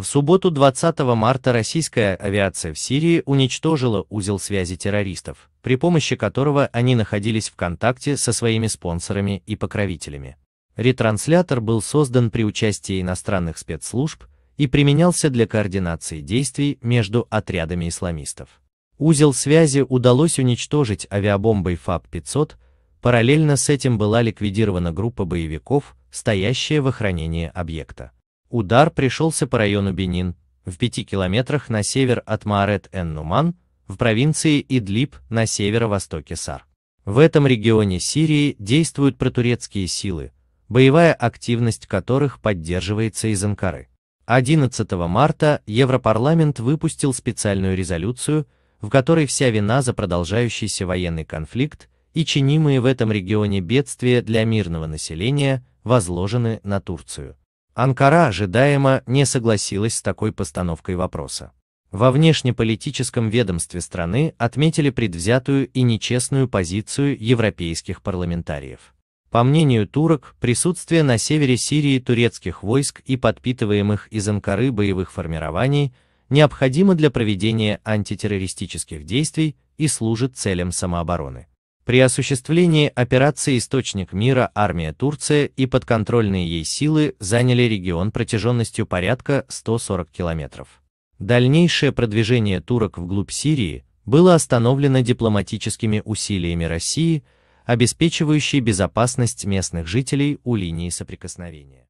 В субботу 20 марта российская авиация в Сирии уничтожила узел связи террористов, при помощи которого они находились в контакте со своими спонсорами и покровителями. Ретранслятор был создан при участии иностранных спецслужб и применялся для координации действий между отрядами исламистов. Узел связи удалось уничтожить авиабомбой фаб 500 параллельно с этим была ликвидирована группа боевиков, стоящая в охранении объекта. Удар пришелся по району Бенин, в 5 километрах на север от Маарет-эн-Нуман, в провинции Идлиб на северо-востоке Сар. В этом регионе Сирии действуют протурецкие силы, боевая активность которых поддерживается из Анкары. 11 марта Европарламент выпустил специальную резолюцию, в которой вся вина за продолжающийся военный конфликт и чинимые в этом регионе бедствия для мирного населения возложены на Турцию. Анкара ожидаемо не согласилась с такой постановкой вопроса. Во внешнеполитическом ведомстве страны отметили предвзятую и нечестную позицию европейских парламентариев. По мнению турок, присутствие на севере Сирии турецких войск и подпитываемых из Анкары боевых формирований необходимо для проведения антитеррористических действий и служит целям самообороны. При осуществлении операции «Источник мира» армия Турции и подконтрольные ей силы заняли регион протяженностью порядка 140 километров. Дальнейшее продвижение турок вглубь Сирии было остановлено дипломатическими усилиями России, обеспечивающей безопасность местных жителей у линии соприкосновения.